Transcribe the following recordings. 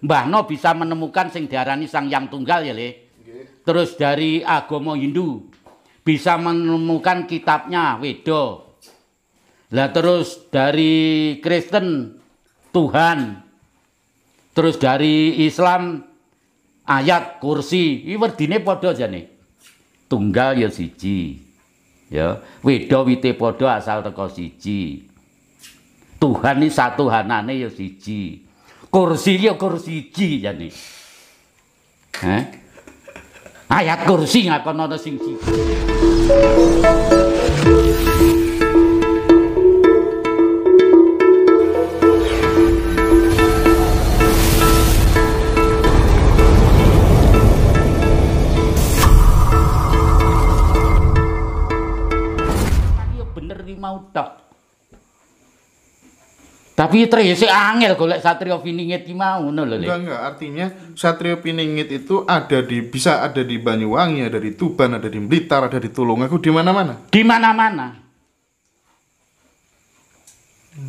Mbah bisa menemukan sing diarani sang yang tunggal ya le. Terus dari agama Hindu bisa menemukan kitabnya Weda. Lah terus dari Kristen Tuhan. Terus dari Islam ayat kursi. Ini berdine podo aja nih. Tunggal ya siji. Ya, Weda wite podo asal teko siji. Tuhan ini satu hanane ya siji. kursi ya kursi iki ya ni. Eh? Ayat kursi ngakon ono sing siji. Tapi si angel golek Satrio Piningit ki mau ngono lho. Enggak enggak, artinya Satrio Piningit itu ada di bisa ada di Banyuwangi, ada di Tuban, ada di Blitar, ada di Tulungagung, di mana-mana. Di mana-mana.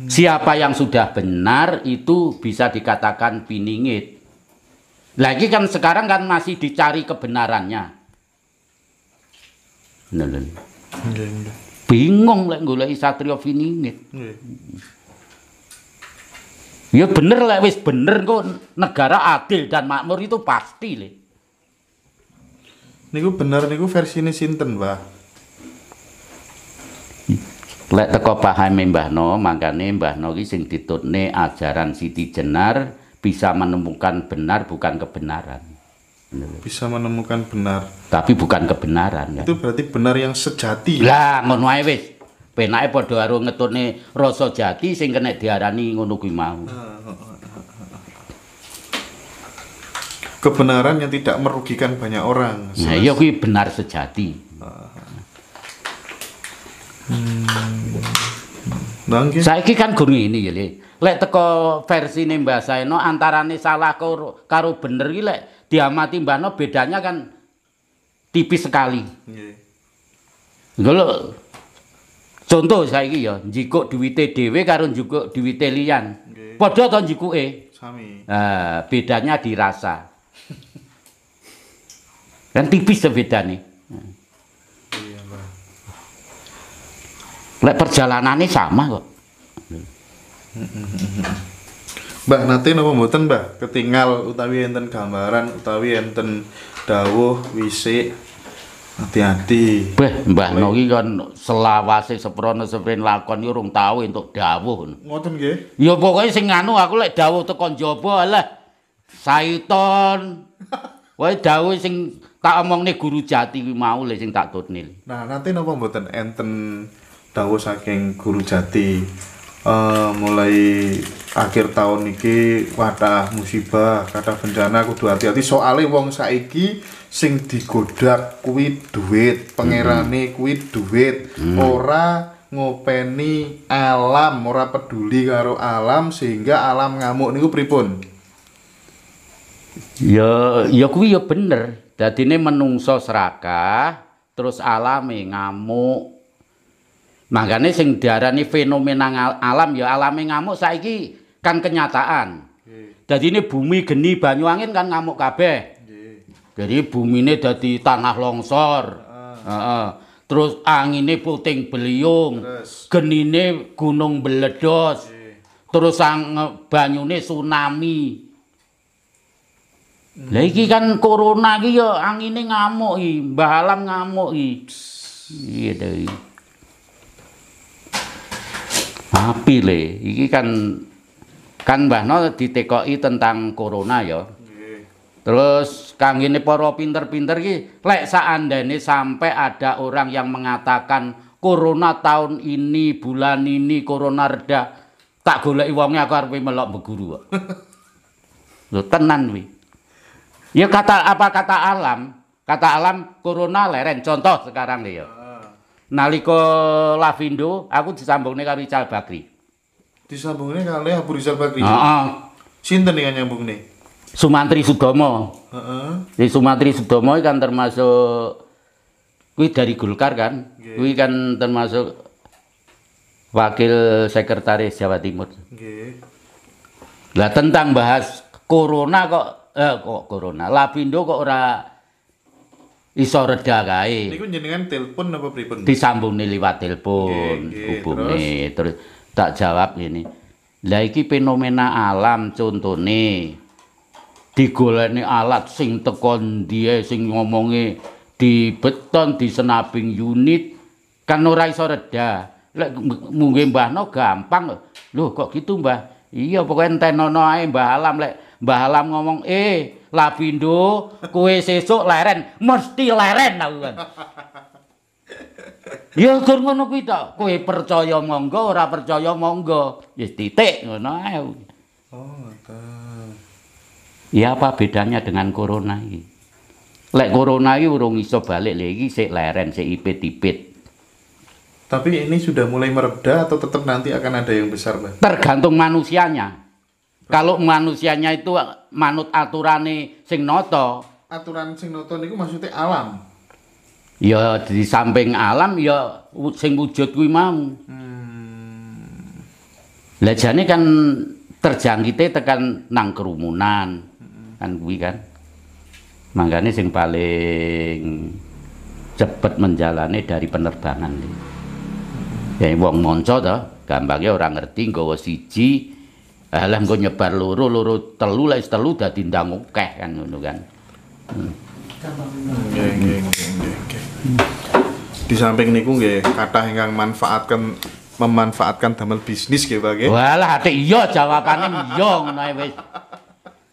Siapa yang sudah benar itu bisa dikatakan Piningit. Lagi kan sekarang kan masih dicari kebenarannya. Iya, iya. Bingung lek golek Satrio Piningit. Yeah. Ya bener lah wis bener kok negara adil dan makmur itu pasti le. Niku bener niku versi ini sinten mbah. Lek teko paham Mbah No, mangkane Mbah No ki sing ditutne ajaran Siti Jenar bisa menemukan benar bukan kebenaran. Bisa menemukan benar. Tapi bukan kebenaran. Ya. Itu berarti benar yang sejati. Lah ngono wis penake padha karo ngetune rasa jati sing kena diarani ngono kuwi mau kebenaran yang tidak merugikan banyak orang nah iya kuwi benar sejati hmm. Nah, saiki kan gur ngene ya lek teko versine Mbah Saeno antarane salah karo, karo bener iki lek diamati Mbah No bedanya kan tipis sekali. Nggih. Yeah. Contoh saiki ya, njikuk duwite dewe karo njikuk duwite liyan. Okay. Padha to e. Sami. Ah, bedanya dirasa. Kan tipis to nih. Iya, Pak. Lek sama kok. Mbak, nanti nopo mboten, Mbak? ketinggal utawi enten gambaran utawi enten dawuh wisik Hati-hati. Beh, Mbah Nogi kan selawase seprana sepren lakon yo rung untuk entuk dawuh. Ngoten nggih. Ya pokoke sing anu aku lek dawuh teko njaba alah. Saiton. Wae dawuh sing tak omongne guru jati kuwi mau lek sing tak tutnil. Nah, nanti napa mboten enten dawuh saking guru jati? uh, mulai akhir tahun iki wadah musibah kata bencana kudu hati-hati soalnya wong saiki sing digodak kuit duit pangerane hmm. kuit duit hmm. ora ngopeni alam ora peduli karo alam sehingga alam ngamuk niku pripun ya ya kuwi ya bener dadine menungso serakah terus alami ngamuk Makanya sing diarani fenomena alam ya alami ngamuk saiki kan kenyataan. Jadi ini bumi geni banyu angin kan ngamuk kabeh. Jadi bumi ini jadi tanah longsor. Uh. Terus angin ini puting beliung. Terus. Geni ini gunung beledos. Yeah. Terus sang banyu ini tsunami. Hmm. iki kan corona iki yo angine ngamuk iki, mbah alam ngamuk iki. Iya deh. Tapi le, iki kan kan Mbah No ditekoki tentang corona ya. Terus kang ini poro pinter-pinter ki, lek seandainya sampai ada orang yang mengatakan corona tahun ini, bulan ini corona reda, tak golek iwangnya aku harus melok beguru. lo tenan wi, Ya kata apa kata alam? Kata alam corona leren contoh sekarang nih ya. Naliko Lavindo aku disambung disambungne karo Rizal Bakri. Disambungne kali Abu Rizal Bakri. Heeh. Sinten iki kan nyambungne? Sumantri Sudomo. Heeh. Uh -uh. Sumantri Sudomo kan termasuk kuwi dari Golkar kan. Yeah. kan termasuk wakil sekretaris Jawa Timur. Nggih. Yeah. Lah tentang bahas corona kok eh kok corona. Lavindo kok ora iso reda kae. Niku jenengan telepon apa pripun? Disambungne liwat telepon hubungi terus tak jawab ini. Lah iki fenomena alam contone digoleni alat sing teko ndie sing ngomongi di beton di senabing unit kan ora iso reda. Lek mungkin Mbah no gampang lho. kok gitu Mbah? Iya pokoknya entenono ae Mbah Alam lek Mbah Alam ngomong, "Eh, Lapindo, kue sesuk leren, mesti leren aku kan." ya gur ngono kuwi tok, kowe percaya monggo, ora percaya monggo. Wis ya, titik ngono ae. Oh, ngoten. Ya apa bedanya dengan corona ini? Lek corona ini urung iso balik lek iki sik leren, sik ipit-ipit. Tapi ini sudah mulai mereda atau tetap nanti akan ada yang besar, Mbak? Tergantung manusianya. Kalau manusianya itu manut aturane sing noto. Aturan sing noto niku maksudnya alam. Ya di samping alam ya sing wujud kuwi mau. Hmm. kan terjangkite tekan nang kerumunan. Hmm. Kan kuwi kan. Makanya sing paling cepet menjalani dari penerbangan. Hmm. Ya wong monco to, gampangnya orang ngerti nggawa siji Alah engko nyebar loro, loro telu lah telu dadi ndang akeh kan ngono kan. Di samping niku nggih kathah ingkang manfaatkan memanfaatkan damel bisnis nggih Pak nggih. Walah hati iya jawabane iya ngono ae wis.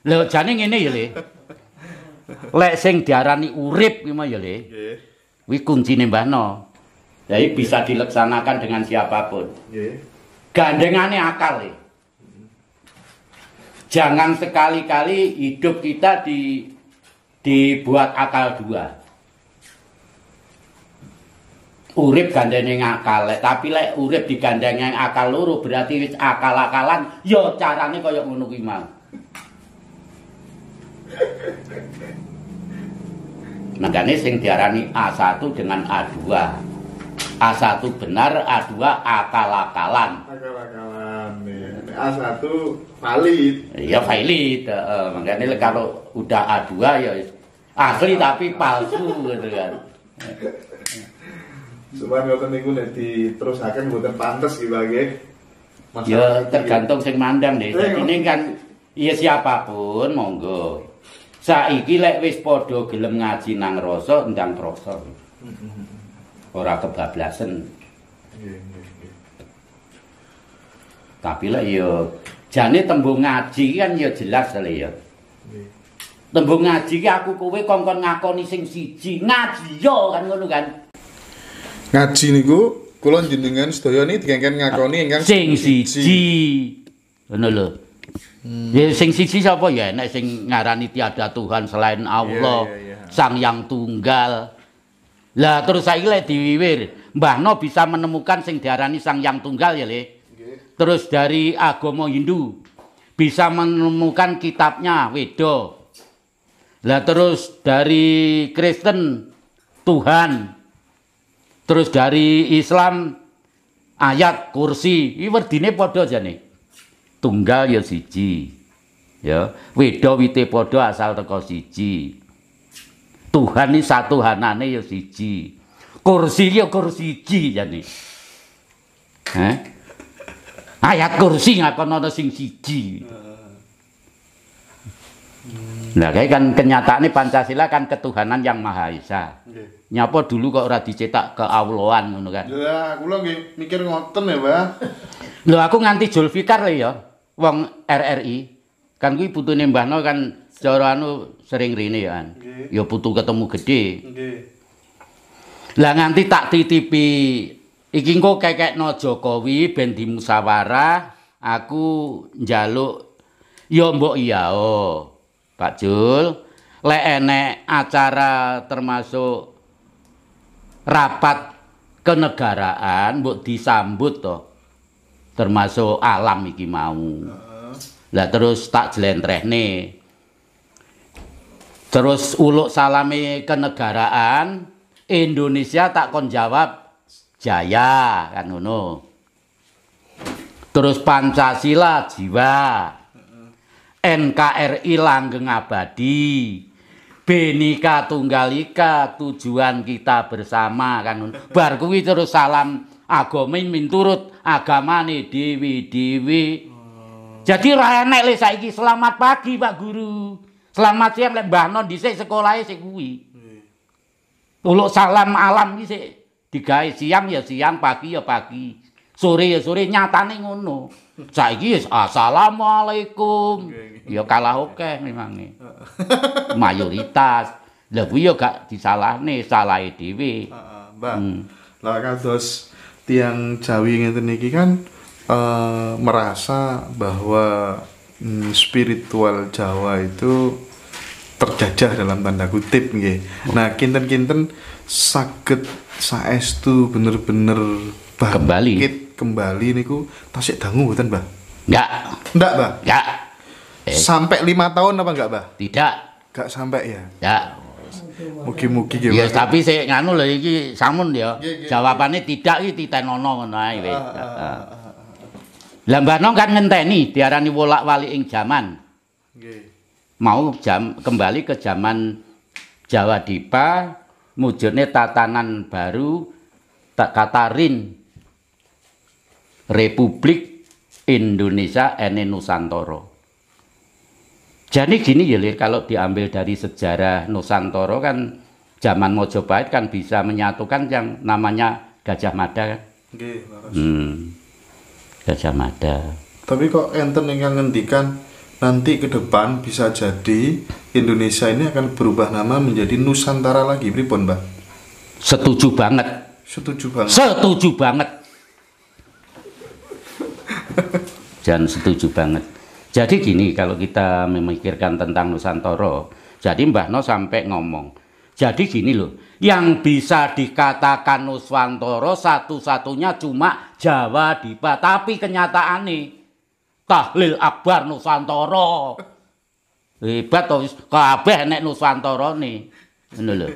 Lho jane ngene ya Le. Lek sing diarani urip ki ya Le. Nggih. Kuwi kuncine Mbah No. Jadi bisa dilaksanakan dengan siapapun. Nggih. Gandengannya akal Le. Jangan sekali-kali hidup kita di dibuat akal dua. Urip gandeng akal, tapi lek urip digandeng akal luru berarti akal-akalan Yo ya caranya kau yang menunggu mau. Makanya sing diarani A1 dengan A2. A1 benar, A2 akal-akalan. Akal-akalan. Ya. A1 valid. Iya valid. Uh, makanya hmm. kalau udah A2 ya asli tapi palsu gitu kan. Cuma ngoten niku nek diterusaken mboten pantes iki Pak Ya tergantung sing mandang deh. Eh, Ini kan iya siapapun monggo. Saiki lek wis padha gelem ngaji nang rasa ndang rasa. Mm-hmm. Ora kebablasan. Nggih. Tapi lah yo jane tembung ngaji kan yo jelas lek yo. Tembung ngaji aku kowe kongkon ngakoni sing siji, ngaji yo kan ngono kan. Ngaji niku kula njenengan sedaya niki digenken ngakoni ingkang sing siji. Ngono lho. Hmm. Ya sing siji sapa ya Nek sing ngarani tiada Tuhan selain Allah, Sang Yang Tunggal. Lah terus saiki lek diwiwir, Mbahno bisa menemukan sing diarani Sang Yang Tunggal ya, Le. terus dari agama Hindu bisa menemukan kitabnya Weda. Lah terus dari Kristen Tuhan. Terus dari Islam ayat kursi. Iki werdine padha jane. Tunggal ya siji. Ya, Weda wite padha asal teko siji. Tuhan ini satu hanane ya siji. Kursi ya kursi siji jane. Ya Heh? Ayat kursi ngakon ada sing siji. Nah, kayak kan ini Pancasila kan ketuhanan yang Maha Esa. Nyapa dulu kok udah dicetak ke awloan kan. Ya, aku lagi mikir ngoten ya, bah. lo aku nganti Zulfikar ya, wong RRI. Kan gue butuh nembah No kan cara anu sering rini ya kan. Ya butuh ketemu gede. Lah nganti tak titipi Iki engko kekekno Jokowi ben dimusyawarah, aku njaluk Yo mbok iya Pak Jul, lek enek acara termasuk rapat kenegaraan mbok disambut to. Termasuk alam iki mau. Lah terus tak jlentrehne. Terus uluk salami kenegaraan Indonesia tak kon jawab jaya kan ngono terus Pancasila jiwa NKRI langgeng abadi Benika Tunggalika tujuan kita bersama kan ngono bar kuwi terus salam agama minturut agamane Dewi Dewi jadi ra enek le saiki selamat pagi Pak Guru selamat siang lek Mbah Non dhisik sekolahe sik kuwi Uluk salam alam iki sik digawe siang ya siang, pagi ya pagi, sore ya sore nyatane ngono. Saiki ya assalamualaikum. Ya kalah oke memang Mayoritas. Lah kuwi ya gak disalahne, e dhewe. Heeh, Mbak. Hmm. Lah kados tiang Jawi ngeten iki kan uh, merasa bahwa mm, spiritual Jawa itu terjajah dalam tanda kutip nggih. Oh. Nah, kinten-kinten sakit saes saestu bener-bener kembali kembali niku tasik dangu bukan Mbah? Enggak. Enggak, Mbah? Enggak. Eh. Sampai lima tahun apa enggak, Mbah? Tidak. Enggak sampai ya? Enggak. Mugi-mugi ya. Yes, ya, tapi saya nganu lho iki samun ya. Jawabannya tidak iki titenono ngono ae wis. Ah, ah, ah, lah Mbah Nong kan ngenteni diarani wolak wali ing jaman. Mau jam kembali ke zaman Jawa Dipa mujurnya tatanan baru tak Katarin Republik Indonesia Ene Nusantoro jadi gini ya Lir, kalau diambil dari sejarah Nusantoro kan zaman Mojopahit kan bisa menyatukan yang namanya Gajah Mada kan? Gih, hmm. Gajah Mada. Tapi kok enten yang ngendikan nanti ke depan bisa jadi Indonesia ini akan berubah nama menjadi Nusantara lagi, pripun, Mbak? Setuju banget. Setuju banget. Setuju banget. Dan setuju banget. Jadi gini, kalau kita memikirkan tentang Nusantara, jadi Mbah No sampai ngomong. Jadi gini loh, yang bisa dikatakan Nusantara satu-satunya cuma Jawa Dipa, tapi kenyataan nih tahlil akbar Nusantara. Hebat to kabeh nek Nusantara nih. Ngono lho.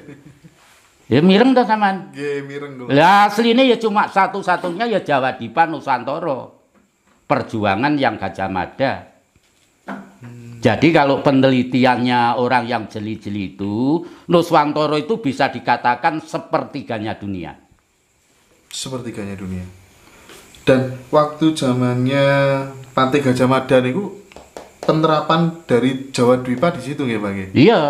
Ya mireng to sampean? Nggih, mireng to. Lah asline ya cuma satu-satunya ya Jawa Dipan Nusantara. Perjuangan yang Gajah Mada. Jadi kalau penelitiannya orang yang jeli-jeli itu, Nuswantoro itu bisa dikatakan sepertiganya dunia. Sepertiganya dunia. Dan waktu zamannya Pantai Gajah Mada niku penerapan dari Jawa Dwipa di situ nggih, Pak Iya.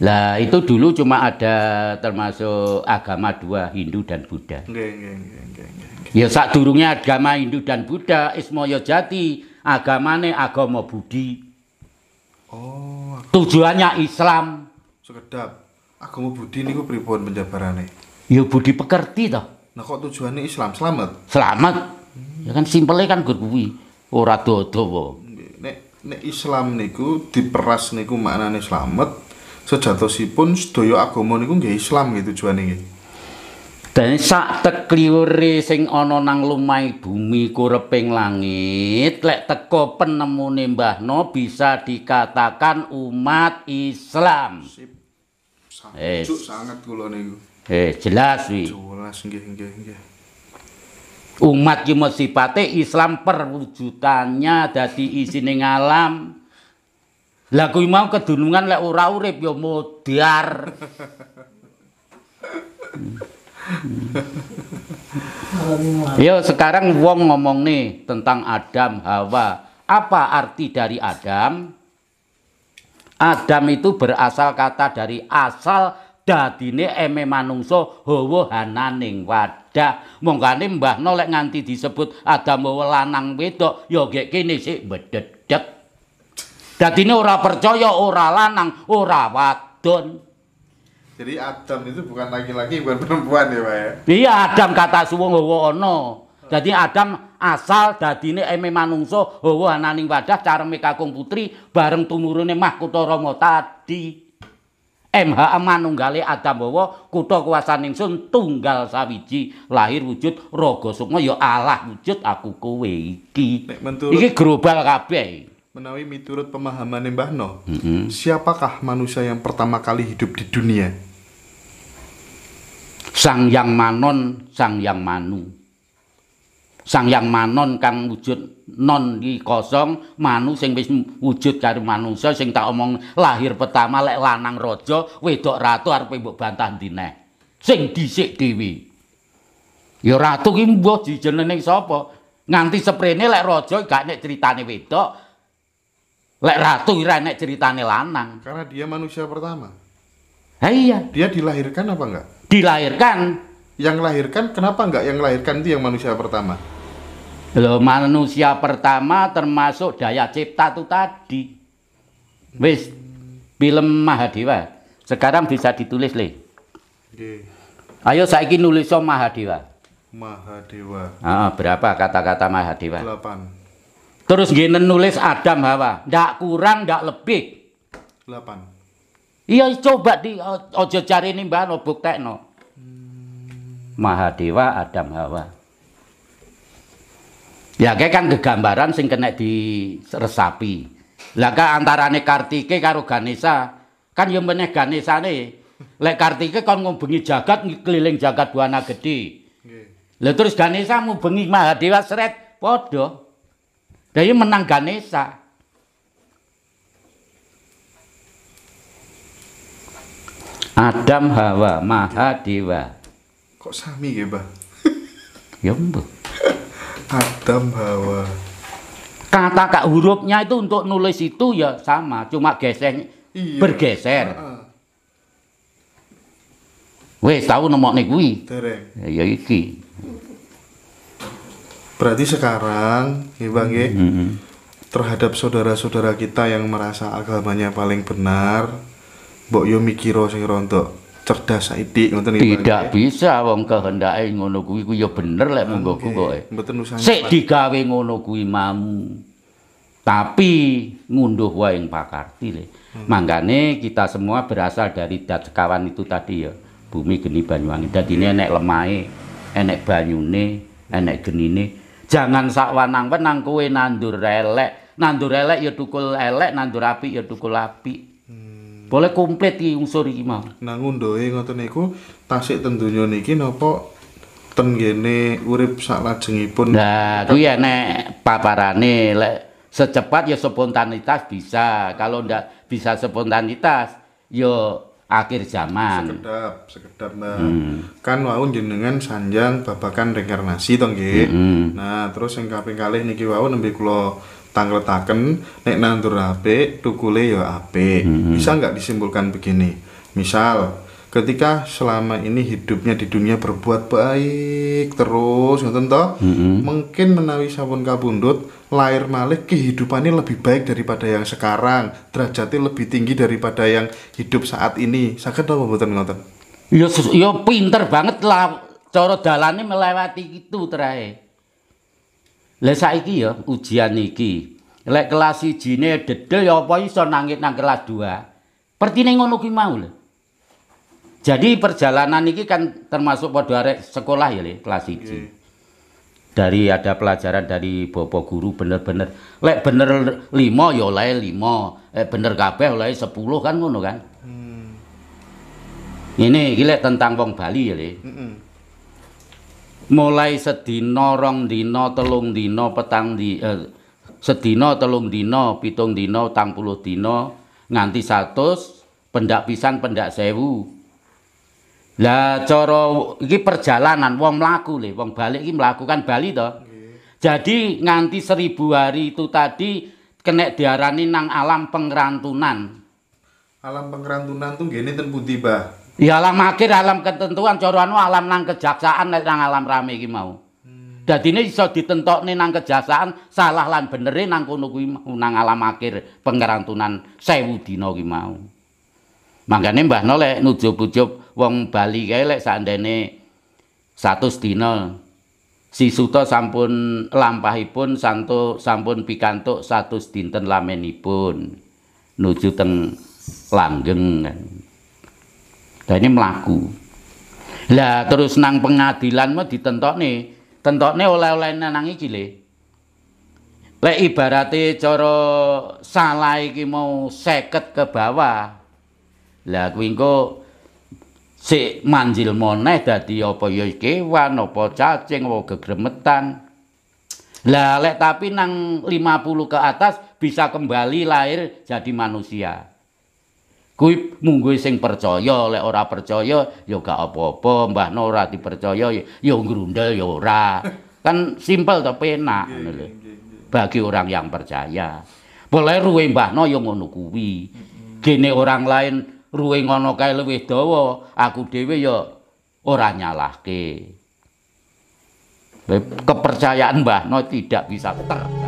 Lah itu dulu cuma ada termasuk agama dua Hindu dan Buddha. Nggih, nggih, nggih, Ya durungnya agama Hindu dan Buddha Ismoyo Jati agamane agama Budi. Oh. Agama. Tujuannya Islam. Sekedap. Agama Budi niku pripun penjabarane? Ya Budi pekerti toh. Nah kok tujuannya Islam selamat? Selamat. Ya kan simpelnya kan gur kuwi. Ora oh, dodo Nek nek Islam niku diperas niku maknane selamat. Sejatosipun sedaya agama niku nggih Islam nggih tujuane nggih. Dan sak tekliure sing ana nang lumai bumi kureping langit lek teko penemune Mbah bisa dikatakan umat Islam. Sip. Sangat, eh. sangat kula niku. Eh jelas wi. Jelas nggih nggih nggih. umat ki sifate Islam perwujudannya dari isine ngalam lagu mau kedunungan lek ora urip ya modar Yo ya, sekarang wong ngomong nih tentang Adam Hawa. Apa arti dari Adam? Adam itu berasal kata dari asal dadine eme manungso hawa hananing wat gadah. Mongkane Mbah No lek nganti disebut Adam mawa lanang wedok ya gek kene sik bededeg. Dadine ora percaya ora lanang, ora wadon. Jadi Adam itu bukan laki-laki, bukan perempuan ya, Pak ya. Iya, Adam kata suwung howo ana. Dadi Adam asal dadine eme manungsa howo ananing wadah carme kakung putri bareng tumurune mahkota Rama tadi. MH manunggale Adambawa kutha kuwasan ningsun tunggal sawiji lahir wujud rogo sukma yo ya Allah wujud aku kowe iki. Nek menurut iki global kabeh. Menawi miturut pemahaman Mbah No, mm -hmm. siapakah manusia yang pertama kali hidup di dunia? Sang Yang Manon, Sang Yang Manu. Sang Yang Manon kang wujud non di kosong, manu sing wis wujud cari manusia sing tak omong lahir pertama lek lanang rojo wedok ratu harus mbok bantah dina Sing disik dewi Ya ratu ki mbah dijeneneng sapa? Nganti seprene lek rojo gak nek critane wedok. Lek ratu ora nek critane lanang. Karena dia manusia pertama. Ha iya. Dia dilahirkan apa enggak? Dilahirkan. Yang lahirkan kenapa enggak yang lahirkan itu yang manusia pertama? Loh, manusia pertama termasuk daya cipta itu tadi. Wis film Mahadewa. Sekarang bisa ditulis, Le. Ayo saya ingin nulis so Mahadewa. Mahadewa. Ah, berapa kata-kata Mahadewa? delapan Terus gini nulis Adam Hawa. Ndak kurang, ndak lebih. delapan Iya coba di ojo cari ini mbak no Tekno. Hmm. Mahadewa Adam Hawa. Ya kayak kan kegambaran sing kena di resapi. Laka ka antarane Kartike karo Ganesa, kan yo ya meneh nih. Lek Kartike kan bengi jagat keliling jagat buana gede. Nggih. terus Ganesa ngubengi Mahadewa seret podo. Dia ya menang Ganesa. Adam Hawa Mahadewa. Kok sami ya bah? ya, mbak. Adam Hawa. Kata kak hurufnya itu untuk nulis itu ya sama, cuma geseng iya. bergeser. Uh Wes tahu nomor kuwi. Dereng. Ya, ya iki. Berarti sekarang ya Bang ya. Mm -hmm. Terhadap saudara-saudara kita yang merasa agamanya paling benar, mbok yo mikiro sing rontok cerdas saiki ngoten iki. Tidak ya. bisa wong kehendake ngono kuwi ku ya bener lek monggo ku kok. Mboten usah. Sik digawe ngono kuwi mamu. Tapi ngunduh wae ing pakarti le. Hmm. Mangkane kita semua berasal dari dat sekawan itu tadi ya. Bumi geni Banyuwangi. hmm. enek lemahe, enek banyune, enek genine. Jangan sakwanang wanang kowe nandur elek. Nandur elek ya tukul elek, nandur api ya tukul api boleh komplit iki unsur iki mau. Nah ngundoe ngoten niku tasik tentunya niki nopo ten kene urip saklajengipun. Nah, kuwi ya nek paparane lek secepat ya spontanitas bisa. Kalau ndak bisa spontanitas ya akhir zaman. Sekedap, sekedap banget. Nah. Hmm. Kan wau jenengan sanjang babakan reinkarnasi to nggih. Hmm. Nah, terus yang kaping kalih niki wau nembe kula tangletaken nek nandur apik, tukule ya apik. Hmm. Bisa nggak disimpulkan begini? Misal ketika selama ini hidupnya di dunia berbuat baik terus ya tentu mm-hmm. mungkin menawi sabun kabundut lahir malih kehidupannya lebih baik daripada yang sekarang derajatnya lebih tinggi daripada yang hidup saat ini sakit apa mboten ngoten yo ya yo ya pinter banget lah coro dalannya melewati itu terakhir, lesa saiki ya ujian iki lek kelas 1 dedel ya apa iso nangit nang kelas 2 pertine ngono ki mau lho jadi perjalanan ini kan termasuk pada sekolah ya, kelas okay. Iya. dari ada pelajaran dari bapak guru bener-bener lek bener lima ya oleh lima lek bener kabeh oleh sepuluh kan ngono kan hmm. ini gile tentang wong Bali ya le mm -mm. mulai sedino rong dino telung dino petang di eh, sedino telung dino pitung dino tang puluh dino nganti satus pendak pisang pendak sewu Lah cara iki perjalanan wong mlaku le, wong balik iki melakukan Bali to. Jadi nganti seribu hari itu tadi kenek diarani nang alam pengerantunan. Alam pengerantunan tuh gini ten pundi, Mbah? Ya alam akhir, alam ketentuan, cara alam nang kejaksaan nang alam rame iki mau. Hmm. Dadi ini iso ditentokne nang kejaksaan salah lan benere nang kono kuwi nang alam akhir pengerantunan sewu dina mau. Makanya Mbah Nolek nujub-ujub wong Bali kaya lek seandainya satu dino si Suto sampun lampahipun santo sampun pikantuk satu dinten lamenipun nuju teng langgeng Dan ini melaku. Lah terus nang pengadilan mau ditentok nih, tentok nih oleh-oleh nang iki le. Lek ibaratnya coro salah iki mau seket ke bawah, Lah kuwi engko sik manjil meneh dadi apa ya kewan apa cacing apa gegremetan. Lah lek tapi nang 50 ke atas bisa kembali lahir jadi manusia. Kuwi munggo sing percaya lek ora percaya ya gak apa-apa, mbahno ora dipercaya ya ngrundel ya ora. Kan simpel to penak ngono Bagi orang yang percaya. Boleh ruwe mbahno No ya ngono kuwi. Gene orang lain ruwe ngono kae luwih dawa, aku dhewe ya ora nyalahke. Kepercayaan Mbah tidak bisa tertahan.